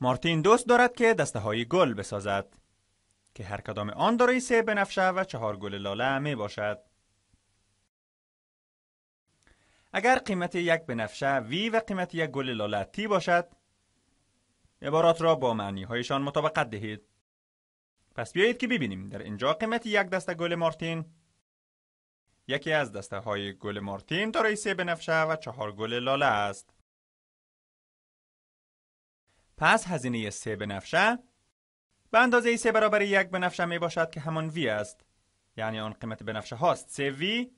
مارتین دوست دارد که دسته های گل بسازد که هر کدام آن دارای سه بنفشه و چهار گل لاله می باشد. اگر قیمت یک بنفشه وی و قیمت یک گل لاله تی باشد عبارات را با معنی هایشان مطابقت دهید. پس بیایید که ببینیم در اینجا قیمت یک دسته گل مارتین یکی از دسته های گل مارتین دارای سه بنفشه و چهار گل لاله است. پس هزینه سه بنفشه به اندازه سه برابر یک بنفشه می باشد که همان وی است یعنی آن قیمت بنفشه هاست سه وی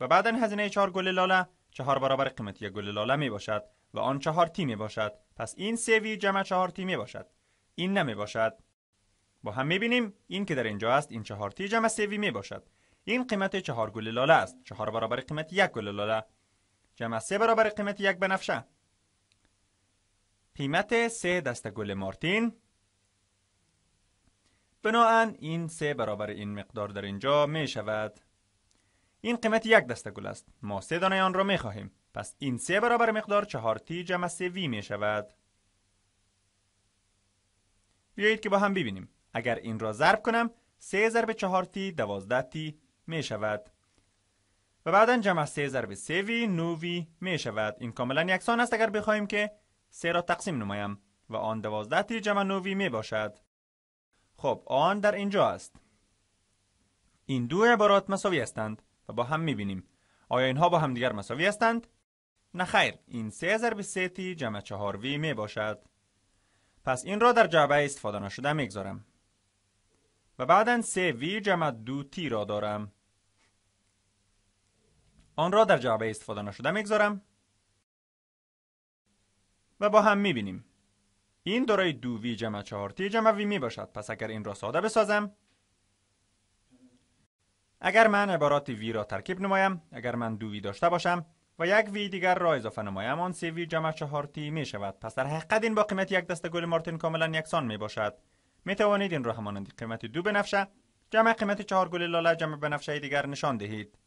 و بعدا هزینه چهار گل لاله چهار برابر قیمت یک گل لاله می باشد و آن چهار تی می باشد پس این سه وی جمع چهار تی می باشد این نمی باشد با هم می بینیم این که در اینجا است این چهار تی جمع سه وی می باشد این قیمت چهار گل لاله است چهار برابر قیمت یک گل لاله جمع سه برابر قیمت یک بنفشه قیمت سه دسته گل مارتین بناهن این سه برابر این مقدار در اینجا می شود این قیمت یک دسته گل است ما سه دانه آن را می خواهیم پس این سه برابر مقدار چهار تی جمع سه وی می شود بیایید که با هم ببینیم اگر این را ضرب کنم سه ضرب چهار تی دوازده تی می شود و بعدا جمع سه ضرب سه وی نو وی می شود این کاملا یکسان است اگر بخواهیم که سه را تقسیم نمایم و آن دوازده تی جمع نوی می باشد خب آن در اینجا است این دو عبارات مساوی هستند و با هم می بینیم آیا اینها با هم دیگر مساوی هستند؟ نه خیر این سه ضرب سه تی جمع چهار وی می باشد پس این را در جعبه استفاده نشده میگذارم و بعدا سه وی جمع دو تی را دارم آن را در جعبه استفاده نشده میگذارم و با هم میبینیم این دارای دو وی جمع چهار تی جمع وی میباشد پس اگر این را ساده بسازم اگر من عبارات وی را ترکیب نمایم اگر من دو وی داشته باشم و یک وی دیگر را اضافه نمایم آن سه وی جمع چهار تی می پس در حقیقت این با قیمت یک دسته گل مارتین کاملا یکسان می باشد می توانید این را همانند قیمت دو بنفشه جمع قیمت چهار گل لاله جمع بنفشه دیگر نشان دهید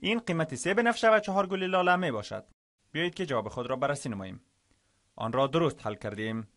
این قیمت سه بنفشه و چهار گل لاله می بیایید که جواب خود را بررسی نماییم آن را درست حل کردیم